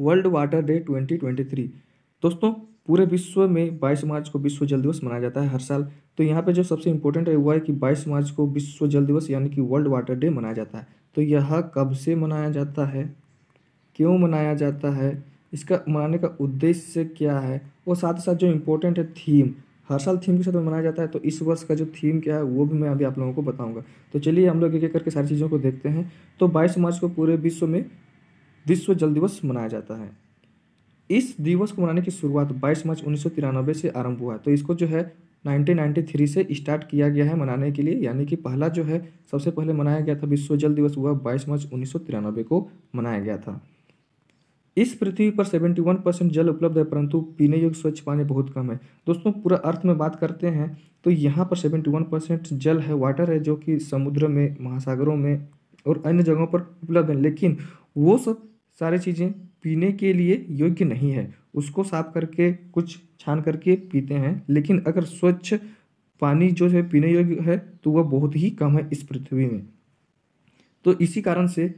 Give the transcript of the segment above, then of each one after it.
world water day 2023 दोस्तों पूरे विश्व में 22 मार्च को विश्व जल दिवस मनाया जाता है हर साल तो यहाँ पे जो सबसे इम्पोर्टेंट है वो है कि 22 मार्च को विश्व जल दिवस यानी कि वर्ल्ड वाटर डे मनाया जाता है तो यह कब से मनाया जाता है क्यों मनाया जाता है इसका मनाने का उद्देश्य क्या है और साथ ही साथ जो इम्पोर्टेंट है थीम हर साल थीम के साथ मनाया जाता है तो इस वर्ष का जो थीम क्या है वो भी मैं अभी आप लोगों को बताऊंगा तो चलिए हम लोग एक एक करके सारी चीज़ों को देखते हैं तो 22 मार्च को पूरे विश्व में विश्व जल दिवस मनाया जाता है इस दिवस को मनाने की शुरुआत 22 मार्च उन्नीस से आरंभ हुआ है तो इसको जो है 1993 से स्टार्ट किया गया है मनाने के लिए यानी कि पहला जो है सबसे पहले मनाया गया था विश्व जल दिवस हुआ 22 मार्च उन्नीस को मनाया गया था इस पृथ्वी पर 71 परसेंट जल उपलब्ध है परंतु पीने योग्य स्वच्छ पानी बहुत कम है दोस्तों पूरा अर्थ में बात करते हैं तो यहाँ पर 71 परसेंट जल है वाटर है जो कि समुद्र में महासागरों में और अन्य जगहों पर उपलब्ध है लेकिन वो सब सारी चीज़ें पीने के लिए योग्य नहीं है उसको साफ करके कुछ छान करके पीते हैं लेकिन अगर स्वच्छ पानी जो है पीने योग्य है तो वह बहुत ही कम है इस पृथ्वी में तो इसी कारण से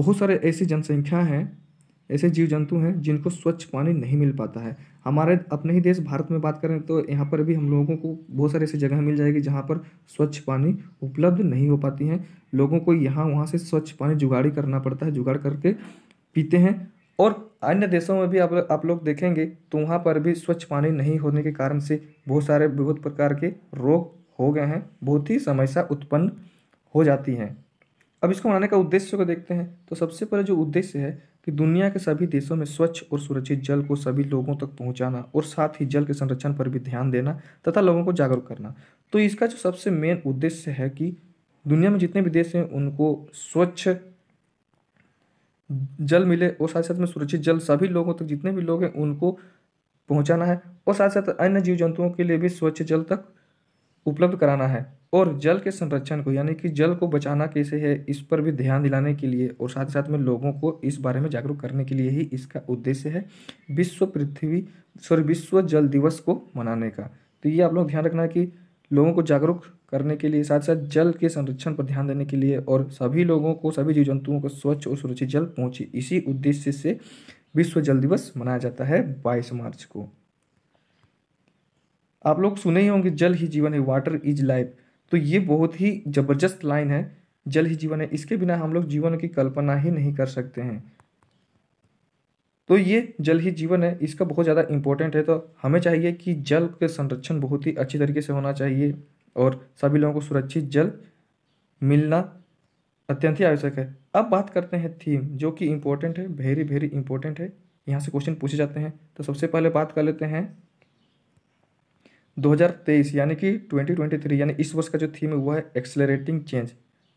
बहुत सारे ऐसी जनसंख्या हैं ऐसे जीव जंतु हैं जिनको स्वच्छ पानी नहीं मिल पाता है हमारे अपने ही देश भारत में बात करें तो यहाँ पर भी हम लोगों को बहुत सारे ऐसी जगह मिल जाएगी जहाँ पर स्वच्छ पानी उपलब्ध नहीं हो पाती हैं लोगों को यहाँ वहाँ से स्वच्छ पानी जुगाड़ी करना पड़ता है जुगाड़ करके पीते हैं और अन्य देशों में भी आप आप लोग देखेंगे तो वहाँ पर भी स्वच्छ पानी नहीं होने के कारण से बहुत सारे बहुत प्रकार के रोग हो गए हैं बहुत ही समस्या उत्पन्न हो जाती हैं अब इसको बनाने का उद्देश्य को देखते हैं तो सबसे पहले जो उद्देश्य है कि दुनिया के सभी देशों में स्वच्छ और सुरक्षित जल को सभी लोगों तक पहुंचाना और साथ ही जल के संरक्षण पर भी ध्यान देना तथा लोगों को जागरूक करना तो इसका जो सबसे मेन उद्देश्य है कि दुनिया में जितने भी देश हैं उनको स्वच्छ जल मिले और साथ साथ में सुरक्षित जल सभी लोगों तक जितने भी लोग हैं उनको पहुँचाना है और साथ साथ अन्य जीव जंतुओं के लिए भी स्वच्छ जल तक उपलब्ध कराना है और जल के संरक्षण को यानी कि जल को बचाना कैसे है इस पर भी ध्यान दिलाने के लिए और साथ ही साथ में लोगों को इस बारे में जागरूक करने के लिए ही इसका उद्देश्य है विश्व पृथ्वी सॉरी विश्व जल दिवस को मनाने का तो ये आप लोग ध्यान रखना कि लोगों को जागरूक करने के लिए साथ साथ जल के संरक्षण पर ध्यान देने के लिए और सभी लोगों को सभी जीव जंतुओं को स्वच्छ और सुरक्षित जल पहुँचे इसी उद्देश्य से विश्व जल दिवस मनाया जाता है बाईस मार्च को आप लोग सुने ही होंगे जल ही जीवन है वाटर इज लाइफ तो ये बहुत ही ज़बरदस्त लाइन है जल ही जीवन है इसके बिना हम लोग जीवन की कल्पना ही नहीं कर सकते हैं तो ये जल ही जीवन है इसका बहुत ज़्यादा इम्पोर्टेंट है तो हमें चाहिए कि जल के संरक्षण बहुत ही अच्छी तरीके से होना चाहिए और सभी लोगों को सुरक्षित जल मिलना अत्यंत ही आवश्यक है अब बात करते हैं थीम जो कि इम्पोर्टेंट है वेरी वेरी इंपॉर्टेंट है यहाँ से क्वेश्चन पूछे जाते हैं तो सबसे पहले बात कर लेते हैं 2023 यानी कि 2023 यानी इस वर्ष का जो थीम है वो है एक्सलरेटिंग चेंज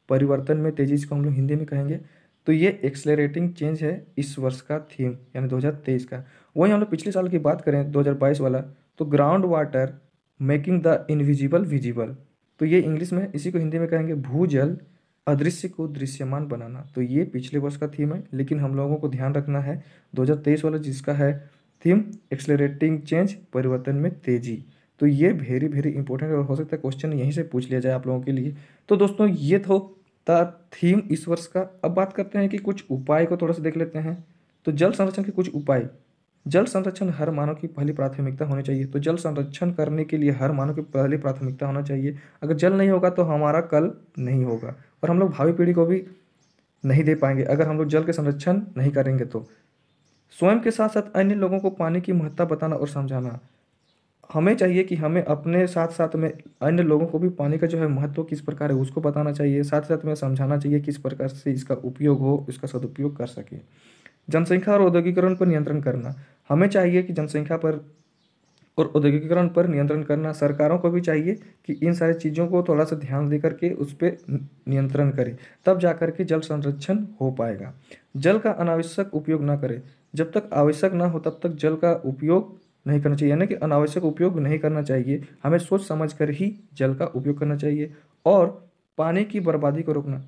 परिवर्तन में तेजी इसको हम लोग हिंदी में कहेंगे तो ये एक्सेलरेटिंग चेंज है इस वर्ष का थीम यानी 2023 का वही हम लोग पिछले साल की बात करें 2022 वाला तो ground water making the invisible visible तो ये इंग्लिश में इसी को हिंदी में कहेंगे भू अदृश्य को दृश्यमान बनाना तो ये पिछले वर्ष का थीम है लेकिन हम लोगों को ध्यान रखना है दो वाला जिसका है थीम एक्सेलरेटिंग चेंज परिवर्तन में तेजी तो ये वेरी वेरी इंपॉर्टेंट और हो सकता है क्वेश्चन यहीं से पूछ लिया जाए आप लोगों के लिए तो दोस्तों ये तो थीम इस वर्ष का अब बात करते हैं कि कुछ उपाय को थोड़ा सा देख लेते हैं तो जल संरक्षण के कुछ उपाय जल संरक्षण हर मानव की पहली प्राथमिकता होनी चाहिए तो जल संरक्षण करने के लिए हर मानव की पहली प्राथमिकता होना चाहिए अगर जल नहीं होगा तो हमारा कल नहीं होगा और हम लोग भावी पीढ़ी को भी नहीं दे पाएंगे अगर हम लोग जल के संरक्षण नहीं करेंगे तो स्वयं के साथ साथ अन्य लोगों को पानी की महत्ता बताना और समझाना हमें चाहिए कि हमें अपने साथ साथ में अन्य लोगों को भी पानी का जो है महत्व किस प्रकार है उसको बताना चाहिए साथ साथ में समझाना चाहिए किस प्रकार से इसका उपयोग हो इसका सदुपयोग कर सके जनसंख्या और औद्योगिकरण पर नियंत्रण करना हमें चाहिए कि जनसंख्या पर और औद्योगिकरण पर नियंत्रण करना सरकारों को भी चाहिए कि इन सारी चीज़ों को थोड़ा सा ध्यान दे करके उस पर नियंत्रण करें तब जा कर के जल संरक्षण हो पाएगा जल का अनावश्यक उपयोग ना करें जब तक आवश्यक ना हो तब तक जल का उपयोग नहीं करना चाहिए यानी कि अनावश्यक उपयोग नहीं करना चाहिए हमें सोच समझ कर ही जल का उपयोग करना चाहिए और पानी की बर्बादी को रोकना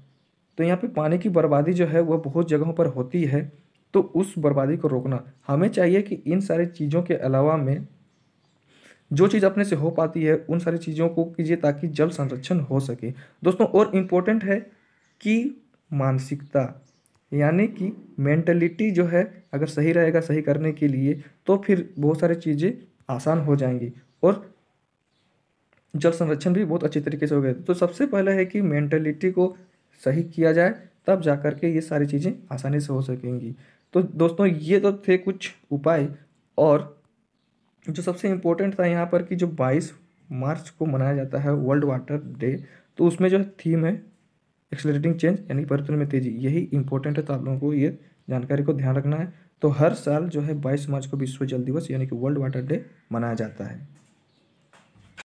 तो यहाँ पे पानी की बर्बादी जो है वह बहुत जगहों पर होती है तो उस बर्बादी को रोकना हमें चाहिए कि इन सारी चीज़ों के अलावा में जो चीज़ अपने से हो पाती है उन सारी चीज़ों को कीजिए ताकि जल संरक्षण हो सके दोस्तों और इम्पोर्टेंट है कि मानसिकता यानी कि मेंटलिटी जो है अगर सही रहेगा सही करने के लिए तो फिर बहुत सारी चीज़ें आसान हो जाएंगी और जल संरक्षण भी बहुत अच्छी तरीके से हो गए तो सबसे पहले है कि मेंटलिटी को सही किया जाए तब जा कर के ये सारी चीज़ें आसानी से हो सकेंगी तो दोस्तों ये तो थे कुछ उपाय और जो सबसे इम्पोर्टेंट था यहाँ पर कि जो बाईस मार्च को मनाया जाता है वर्ल्ड वाटर डे तो उसमें जो थीम है एक्सलेटिंग चेंज यानी परिवर्तन में तेजी यही इंपॉर्टेंट है तो आप लोगों को ये जानकारी को ध्यान रखना है तो हर साल जो है बाईस मार्च को विश्व जल दिवस यानी कि वर्ल्ड वाटर डे मनाया जाता है